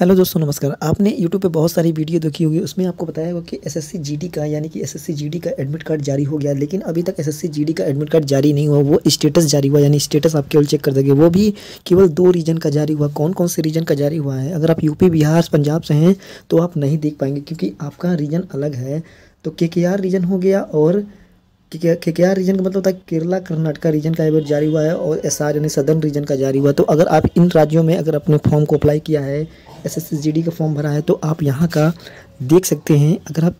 hello दोस्तों नमस्कार आपने यूट्यूब पे बहुत सारी वीडियो देखी होगी उसमें आपको बताया होगा कि एसएससी जीडी का यानी कि एसएससी जीडी का एडमिट कार्ड जारी हो गया लेकिन अभी तक एसएससी जीडी का एडमिट कार्ड जारी नहीं हुआ वो स्टेटस जारी हुआ यानी स्टेटस आप केवल चेक कर देंगे वो भी केवल दो रीजन का जारी हुआ कौन कौन से रीजन का जारी हुआ है अगर आप यूपी बिहार पंजाब से हैं तो आप नहीं देख पाएंगे क्योंकि आपका रीजन अलग है तो के रीजन हो गया और के क्या रीजन का मतलब होता है केरला कर्नाटका रीजन का अलर्ट जारी हुआ है और एस यानी सदर्न रीजन का जारी हुआ है तो अगर आप इन राज्यों में अगर अपने फॉर्म को अप्लाई किया है एस एस का फॉर्म भरा है तो आप यहाँ का देख सकते हैं अगर आप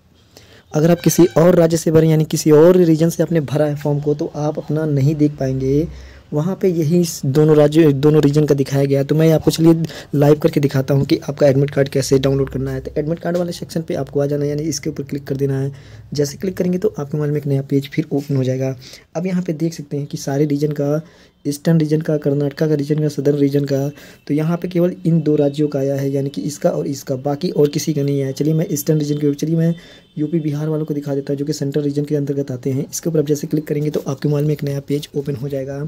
अगर आप किसी और राज्य से भरें यानी किसी और रीजन से आपने भरा है फॉर्म को तो आप अपना नहीं देख पाएंगे वहाँ पे यही दोनों राज्य दोनों रीजन का दिखाया गया तो मैं आपको चलिए लाइव करके दिखाता हूँ कि आपका एडमिट कार्ड कैसे डाउनलोड करना है तो एडमिट कार्ड वाले सेक्शन पे आपको आ जाना यानी इसके ऊपर क्लिक कर देना है जैसे क्लिक करेंगे तो आपके मोबाइल में एक नया पेज फिर ओपन हो जाएगा अब यहाँ पर देख सकते हैं कि सारे रीजन का ईस्टर्न रीजन का कर्नाटका का रीजन का सदर्न रीजन का तो यहाँ पे केवल इन दो राज्यों का आया है यानी कि इसका और इसका बाकी और किसी का नहीं आया चलिए मैं ईस्टर्न रीजन के चलिए मैं यूपी बिहार वालों को दिखा देता हूँ जो कि सेंट्रल रीजन के अंतर्गत आते हैं इसके ऊपर आप जैसे क्लिक करेंगे तो आपके मोबाइल में एक नया पेज ओपन हो जाएगा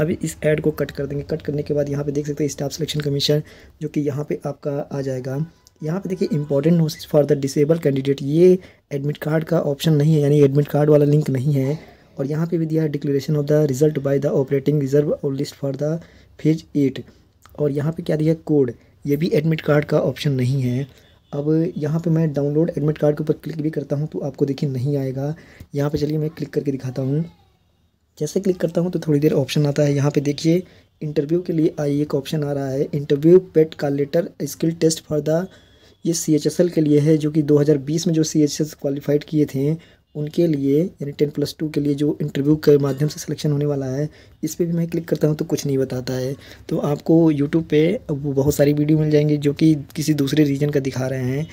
अभी इस एड को कट कर देंगे कट करने के बाद यहाँ पर देख सकते हैं स्टाफ सिलेक्शन कमीशन जो कि यहाँ पर आपका आ जाएगा यहाँ पे देखिए important notice for the disable candidate ये एडमिट कार्ड का ऑप्शन नहीं है यानी एडमिट कार्ड वाला लिंक नहीं है और यहाँ पे भी दिया है declaration of the result by the operating reserve और list for the phase eight और यहाँ पे क्या दिया है कोड ये भी एडमिट कार्ड का ऑप्शन नहीं है अब यहाँ पे मैं डाउनलोड एडमिट कार्ड के ऊपर क्लिक भी करता हूँ तो आपको देखिए नहीं आएगा यहाँ पर चलिए मैं क्लिक करके दिखाता हूँ जैसे क्लिक करता हूँ तो थोड़ी देर ऑप्शन आता है यहाँ पर देखिए इंटरव्यू के लिए आई एक ऑप्शन आ रहा है इंटरव्यू पेट का letter skill test for the ये सी के लिए है जो कि 2020 में जो सी एच क्वालिफाइड किए थे उनके लिए यानी टेन प्लस टू के लिए जो इंटरव्यू के माध्यम से सिलेक्शन होने वाला है इस पर भी मैं क्लिक करता हूँ तो कुछ नहीं बताता है तो आपको यूट्यूब पे वो बहुत सारी वीडियो मिल जाएंगी जो कि किसी दूसरे रीजन का दिखा रहे हैं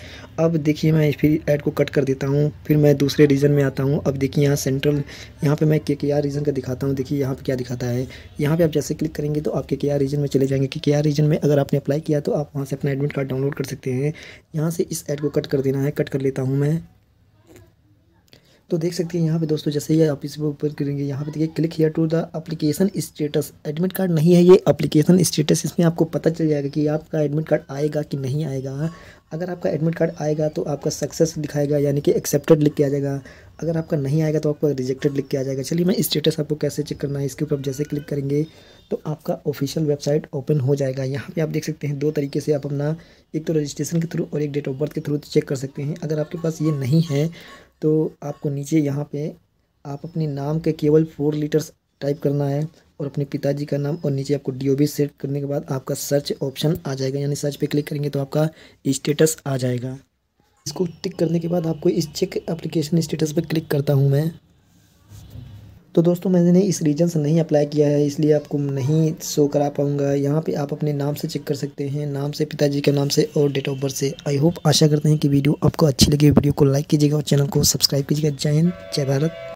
अब देखिए मैं फिर ऐड को कट कर देता हूँ फिर मैं दूसरे रीजन में आता हूँ अब देखिए यहाँ सेंट्रल यहाँ पर मैं के के रीजन का दिखाता हूँ देखिए यहाँ पर क्या दिखाता है यहाँ पर आप जैसे क्लिक करेंगे तो आप के रीजन में चले जाएंगे के के रीजन में अगर आपने अप्लाई किया तो आप वहाँ से अपना एडमिट कार्ड डाउनलोड कर सकते हैं यहाँ से इस ऐड को कट कर देना है कट कर लेता हूँ मैं तो देख सकते हैं यहाँ पे दोस्तों जैसे ही आप इस ऊपर करेंगे यहाँ पे देखिए click here to the application status admit card नहीं है ये एप्लीकेशन स्टेटस इसमें आपको पता चल जाएगा कि आपका एडमिट कार्ड आएगा कि नहीं आएगा अगर आपका एडमिट कार्ड आएगा तो आपका सक्सेस दिखाएगा यानी कि एक्सेप्टेड लिख के आ जाएगा अगर आपका नहीं आएगा तो आपको रिजेक्टेड लिख के आ जाएगा चलिए मैं स्टेटस आपको कैसे चेक करना है इसके ऊपर आप जैसे क्लिक करेंगे तो आपका ऑफिशियल वेबसाइट ओपन हो जाएगा यहाँ पे आप देख सकते हैं दो तरीके से आप अपना एक तो रजिस्ट्रेशन के थ्रू और एक डेट ऑफ बर्थ के थ्रू चेक कर सकते हैं अगर आपके पास ये नहीं है तो आपको नीचे यहाँ पे आप अपने नाम के केवल फोर लीटर्स टाइप करना है और अपने पिताजी का नाम और नीचे आपको डी सेट करने के बाद आपका सर्च ऑप्शन आ जाएगा यानी सर्च पे क्लिक करेंगे तो आपका स्टेटस आ जाएगा इसको टिक करने के बाद आपको इस चेक एप्लीकेशन स्टेटस पर क्लिक करता हूँ मैं तो दोस्तों मैंने इस रीजन से नहीं अप्लाई किया है इसलिए आपको नहीं शो करा पाऊँगा यहाँ पे आप अपने नाम से चेक कर सकते हैं नाम से पिताजी के नाम से और डेट ऑफ बर्थ से आई होप आशा करते हैं कि वीडियो आपको अच्छी लगी वीडियो को लाइक कीजिएगा और चैनल को सब्सक्राइब कीजिएगा जय हिंद जय भारत